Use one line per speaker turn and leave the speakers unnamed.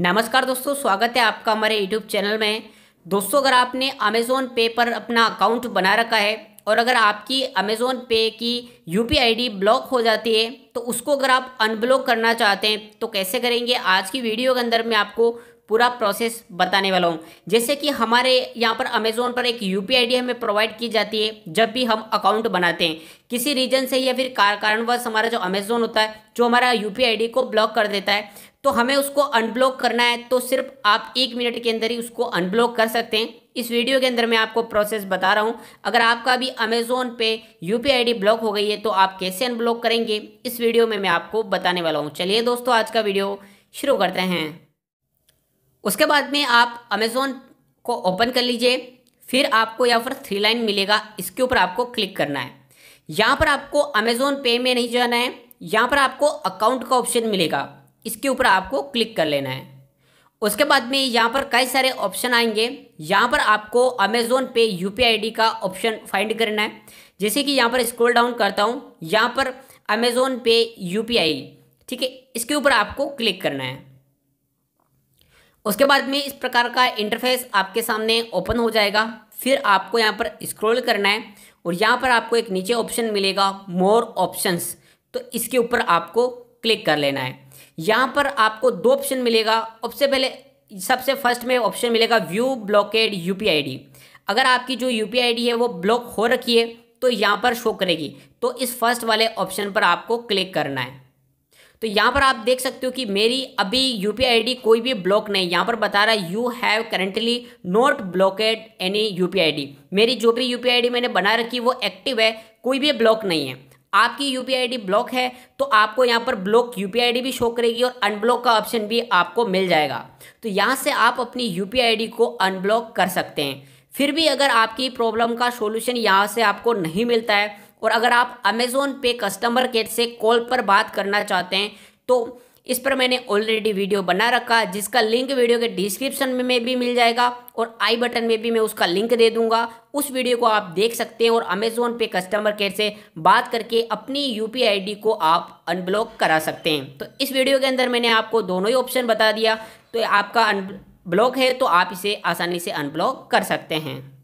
नमस्कार दोस्तों स्वागत है आपका हमारे यूट्यूब चैनल में दोस्तों अगर आपने अमेज़ोन पे पर अपना अकाउंट बना रखा है और अगर आपकी अमेज़ोन पे की यू पी ब्लॉक हो जाती है तो उसको अगर आप अनब्लॉक करना चाहते हैं तो कैसे करेंगे आज की वीडियो के अंदर मैं आपको पूरा प्रोसेस बताने वाला हूँ जैसे कि हमारे यहाँ पर अमेजोन पर एक यू पी हमें प्रोवाइड की जाती है जब भी हम अकाउंट बनाते हैं किसी रीजन से या फिर कार कारणवश हमारा जो अमेजोन होता है जो हमारा यू पी को ब्लॉक कर देता है तो हमें उसको अनब्लॉक करना है तो सिर्फ आप एक मिनट के अंदर ही उसको अनब्लॉक कर सकते हैं इस वीडियो के अंदर मैं आपको प्रोसेस बता रहा हूं अगर आपका भी अमेजोन पे यू पी ब्लॉक हो गई है तो आप कैसे अनब्लॉक करेंगे इस वीडियो में मैं आपको बताने वाला हूं चलिए दोस्तों आज का वीडियो शुरू करते हैं उसके बाद में आप अमेज़ोन को ओपन कर लीजिए फिर आपको यहाँ पर थ्री लाइन मिलेगा इसके ऊपर आपको क्लिक करना है यहाँ पर आपको अमेज़ोन पे में नहीं जाना है यहाँ पर आपको अकाउंट का ऑप्शन मिलेगा इसके ऊपर आपको क्लिक कर लेना है उसके बाद में यहाँ पर कई सारे ऑप्शन आएंगे यहाँ पर आपको अमेज़ोन पे यू पी का ऑप्शन फाइंड करना है जैसे कि यहाँ पर स्क्रोल डाउन करता हूँ यहाँ पर अमेज़ोन पे यू ठीक है इसके ऊपर आपको क्लिक करना है उसके बाद में इस प्रकार का इंटरफेस आपके सामने ओपन हो जाएगा फिर आपको यहाँ पर स्क्रॉल करना है और यहाँ पर आपको एक नीचे ऑप्शन मिलेगा मोर ऑप्शंस तो इसके ऊपर आपको क्लिक कर लेना है यहाँ पर आपको दो ऑप्शन मिलेगा सबसे पहले सबसे फर्स्ट में ऑप्शन मिलेगा व्यू ब्लॉकेड यू पी अगर आपकी जो यू पी है वो ब्लॉक हो रखी है तो यहाँ पर शो करेगी तो इस फर्स्ट वाले ऑप्शन पर आपको क्लिक करना है तो यहाँ पर आप देख सकते हो कि मेरी अभी यू पी कोई भी ब्लॉक नहीं यहाँ पर बता रहा है you have currently not blocked any U P मेरी जो भी यू पी मैंने बना रखी वो एक्टिव है कोई भी ब्लॉक नहीं है आपकी यू पी ब्लॉक है तो आपको यहाँ पर ब्लॉक यू पी भी शो करेगी और अनब्लॉक का ऑप्शन भी आपको मिल जाएगा तो यहाँ से आप अपनी यू पी को अनब्लॉक कर सकते हैं फिर भी अगर आपकी प्रॉब्लम का सोल्यूशन यहाँ से आपको नहीं मिलता है और अगर आप अमेज़ोन पे कस्टमर केयर से कॉल पर बात करना चाहते हैं तो इस पर मैंने ऑलरेडी वीडियो बना रखा है जिसका लिंक वीडियो के डिस्क्रिप्शन में, में भी मिल जाएगा और आई बटन में भी मैं उसका लिंक दे दूंगा उस वीडियो को आप देख सकते हैं और अमेज़ोन पे कस्टमर केयर से बात करके अपनी यू पी को आप अनब्लॉक करा सकते हैं तो इस वीडियो के अंदर मैंने आपको दोनों ही ऑप्शन बता दिया तो आपका अनब्लॉक है तो आप इसे आसानी से अनब्लॉक कर सकते हैं